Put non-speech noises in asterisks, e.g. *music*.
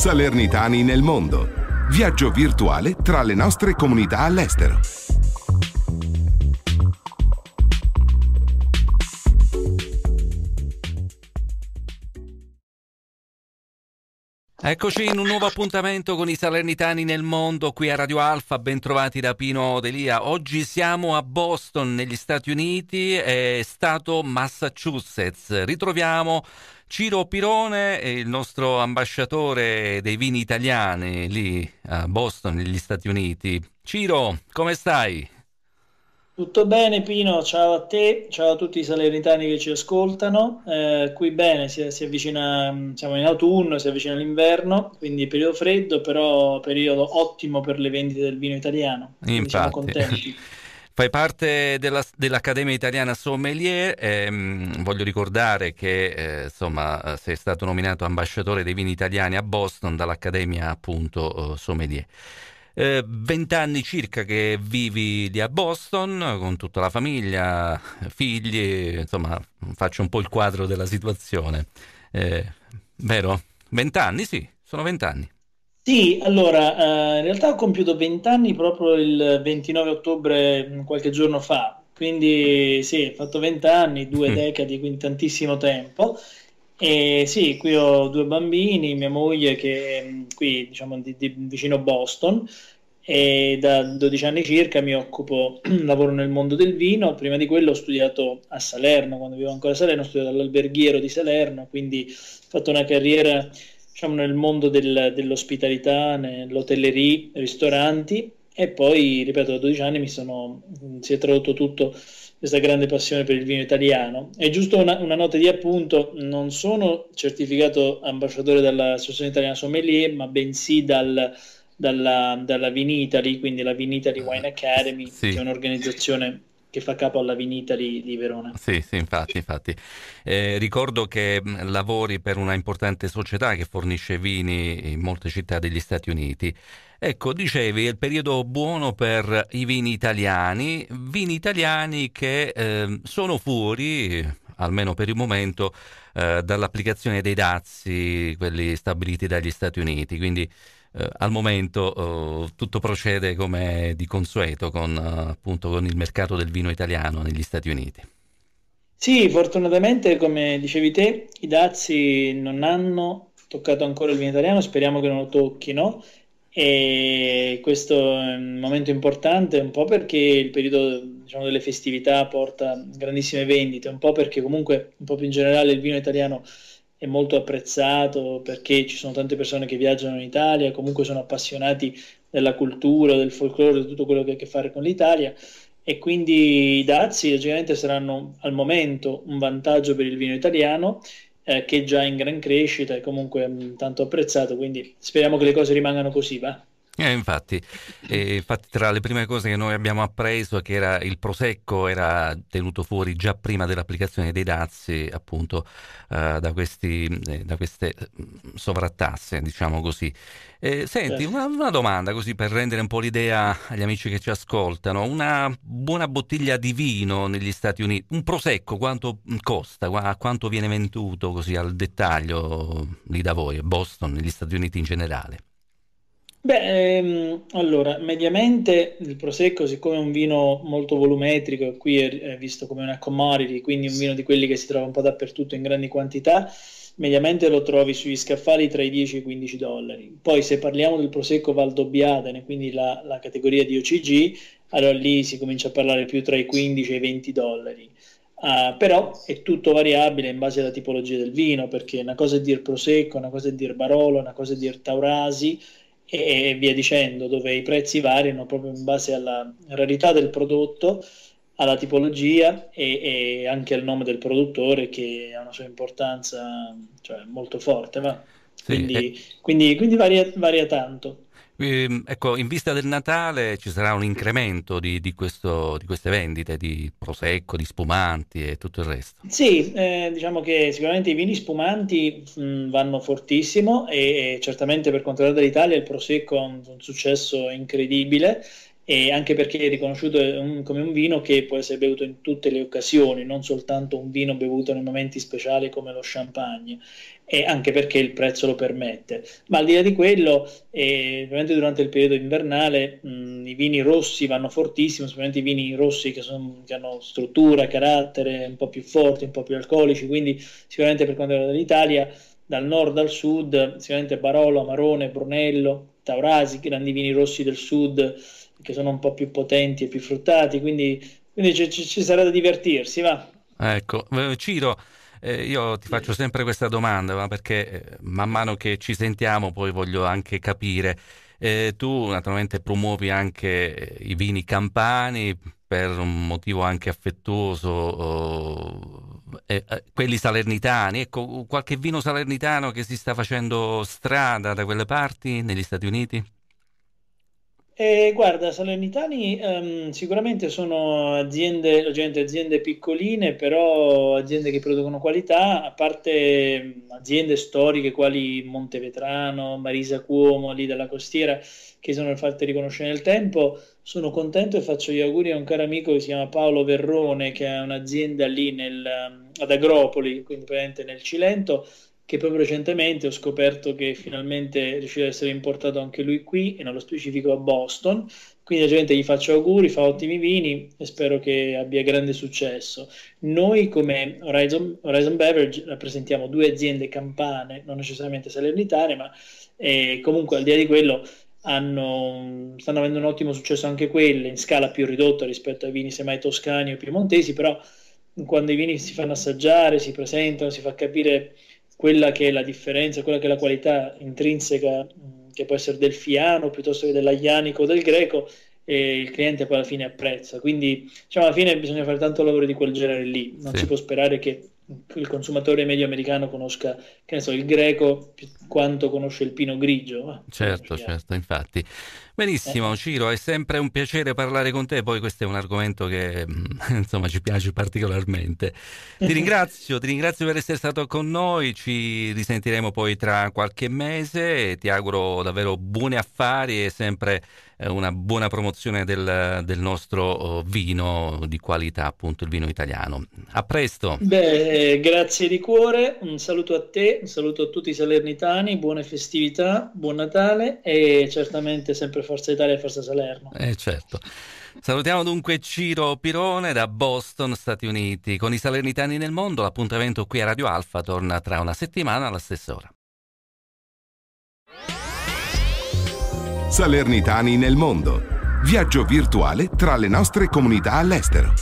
Salernitani nel mondo. Viaggio virtuale tra le nostre comunità all'estero. Eccoci in un nuovo appuntamento con i Salernitani nel mondo qui a Radio Alfa, bentrovati da Pino Delia. Oggi siamo a Boston negli Stati Uniti, è stato Massachusetts. Ritroviamo Ciro Pirone il nostro ambasciatore dei vini italiani lì a Boston, negli Stati Uniti. Ciro, come stai? Tutto bene Pino, ciao a te, ciao a tutti i salernitani che ci ascoltano. Eh, qui bene, si, si, avvicina, mm, siamo in autunno, si avvicina l'inverno, quindi periodo freddo, però periodo ottimo per le vendite del vino italiano. Infatti. Siamo contenti. *laughs* Fai parte della, dell'Accademia Italiana Sommelier, ehm, voglio ricordare che eh, insomma, sei stato nominato ambasciatore dei vini italiani a Boston dall'Accademia appunto, eh, Sommelier. Eh, vent'anni eh, circa che vivi lì a Boston con tutta la famiglia, figli, insomma faccio un po' il quadro della situazione. Eh, vero? Vent'anni, sì, sono vent'anni. Sì, allora, eh, in realtà ho compiuto 20 anni proprio il 29 ottobre, mm, qualche giorno fa, quindi sì, ho fatto 20 anni, due mm. decadi, quindi tantissimo tempo. E sì, qui ho due bambini, mia moglie che è mm, qui diciamo di, di, vicino Boston e da 12 anni circa mi occupo, *clears throat* lavoro nel mondo del vino, prima di quello ho studiato a Salerno, quando vivo ancora a Salerno, ho studiato all'alberghiero di Salerno, quindi ho fatto una carriera diciamo, nel mondo del, dell'ospitalità, nell'hotellerie, ristoranti e poi, ripeto, da 12 anni mi sono, mm, si è tradotto tutto questa grande passione per il vino italiano. E giusto una, una, nota di appunto, non sono certificato ambasciatore dall'Associazione Italiana Sommelier, ma bensì dal, dalla, dalla Vinitali, quindi la Vinitali Wine ah, Academy, sì. che è un'organizzazione che fa capo alla Vinita di, di Verona. Sì, sì, infatti, infatti. Eh, ricordo che mm, lavori per una importante società che fornisce vini in molte città degli Stati Uniti. Ecco, dicevi, è il periodo buono per i vini italiani, vini italiani che eh, sono fuori, almeno per il momento, eh, dall'applicazione dei dazi, quelli stabiliti dagli Stati Uniti. Quindi eh, al momento eh, tutto procede come di consueto con, appunto, con il mercato del vino italiano negli Stati Uniti. Sì, fortunatamente, come dicevi te, i dazi non hanno toccato ancora il vino italiano, speriamo che non lo tocchino e questo è un momento importante un po' perché il periodo diciamo, delle festività porta grandissime vendite, un po' perché comunque un po' più in generale il vino italiano è molto apprezzato perché ci sono tante persone che viaggiano in Italia, comunque sono appassionati della cultura, del folklore, di tutto quello che ha a che fare con l'Italia e quindi i dazi logicamente saranno al momento un vantaggio per il vino italiano eh, che è già in gran crescita e comunque mh, mm, tanto apprezzato, quindi speriamo che le cose rimangano così, va? Eh, infatti, eh, infatti, tra le prime cose che noi abbiamo appreso è che era, il prosecco era tenuto fuori già prima dell'applicazione dei dazi, appunto, eh, da, questi, eh, da, queste mm, sovrattasse, diciamo così. Eh, senti, certo. una, una, domanda così per rendere un po' l'idea agli amici che ci ascoltano. Una buona bottiglia di vino negli Stati Uniti, un prosecco quanto mm, costa? A quanto viene venduto così al dettaglio mm, lì da voi, Boston, negli Stati Uniti in generale? Beh, ehm, allora, mediamente il Prosecco, siccome è un vino molto volumetrico, qui è, è visto come una commodity, quindi un vino di quelli che si trova un po' dappertutto in grandi quantità, mediamente lo trovi sugli scaffali tra i 10 e i 15 dollari. Poi se parliamo del Prosecco Valdobbiadene, quindi la, la categoria di OCG, allora lì si comincia a parlare più tra i 15 e i 20 dollari. Uh, però è tutto variabile in base alla tipologia del vino, perché una cosa è dir Prosecco, una cosa è dir Barolo, una cosa è dir Taurasi, e via dicendo, dove i prezzi variano proprio in base alla rarità del prodotto, alla tipologia e, e anche al nome del produttore che ha una sua importanza cioè, molto forte. Sì, quindi, e... Eh. quindi, quindi varia, varia tanto. Ehm, ecco, in vista del Natale ci sarà un incremento di, di, questo, di, queste vendite di prosecco, di spumanti e tutto il resto. Sì, eh, diciamo che sicuramente i vini spumanti mh, vanno fortissimo e, e certamente per quanto riguarda l'Italia il prosecco ha un, un successo incredibile e anche perché è riconosciuto un, come un vino che può essere bevuto in tutte le occasioni, non soltanto un vino bevuto nei momenti speciali come lo champagne, e anche perché il prezzo lo permette. Ma al di là di quello, eh, ovviamente durante il periodo invernale mh, mm, i vini rossi vanno fortissimo, specialmente i vini rossi che, sono, che, hanno struttura, carattere un po' più forti, un po' più alcolici, quindi sicuramente per quanto riguarda l'Italia dal nord al sud, sicuramente Barolo, Amarone, Brunello, Taurasi, grandi vini rossi del sud che sono un po' più potenti e più fruttati, quindi, quindi ci, ci sarà da divertirsi, va. Ecco, eh, Ciro, eh, io ti faccio sempre questa domanda, ma perché eh, man mano che ci sentiamo poi voglio anche capire. Eh, tu naturalmente promuovi anche eh, i vini campani per un motivo anche affettuoso, eh, eh, quelli salernitani, ecco qualche vino salernitano che si sta facendo strada da quelle parti negli Stati Uniti? Eh, guarda, Salernitani ehm, sicuramente sono aziende, aziende piccoline, però aziende che producono qualità, a parte ehm, aziende storiche quali Montevetrano, Marisa Cuomo, lì dalla costiera, che sono fatte riconoscere nel tempo. Sono contento e faccio gli auguri a un caro amico che si chiama Paolo Verrone, che ha un'azienda lì nel, ehm, ad Agropoli, quindi praticamente nel Cilento, che proprio recentemente ho scoperto che finalmente è riuscito ad essere importato anche lui qui e nello specifico a Boston. Quindi la gli faccio auguri, fa ottimi vini e spero che abbia grande successo. Noi come Horizon, Horizon Beverage rappresentiamo due aziende campane, non necessariamente salernitane, ma eh, comunque al di là di quello hanno, stanno avendo un ottimo successo anche quelle, in scala più ridotta rispetto ai vini semmai toscani o piemontesi, però quando i vini si fanno assaggiare, si presentano, si fa capire quella che è la differenza, quella che è la qualità intrinseca mm, che può essere del Fiano piuttosto che dell'Aglianico o del Greco e il cliente poi alla fine apprezza. Quindi diciamo alla fine bisogna fare tanto lavoro di quel genere lì, non sì. si può sperare che il consumatore medio americano conosca so, il greco più quanto conosce il pino grigio. certo, certo, infatti. Benissimo, eh. Ciro, è sempre un piacere parlare con te, poi questo è un argomento che *laughs* insomma ci piace particolarmente. Ti *laughs* ringrazio, ti ringrazio per essere stato con noi, ci risentiremo poi tra qualche mese, ti auguro davvero buoni affari e sempre eh, una buona promozione del, del, nostro oh, vino di qualità, appunto il vino italiano. A presto. Beh, eh, grazie di cuore, un saluto a te, un saluto a tutti i salernitani, buone festività, buon Natale e certamente sempre Forza Italia e Forza Salerno. Eh certo. Salutiamo dunque Ciro Pirone da Boston, Stati Uniti. Con i Salernitani nel mondo, l'appuntamento qui a Radio Alfa torna tra una settimana alla stessa ora. Salernitani nel mondo. Viaggio virtuale tra le nostre comunità all'estero.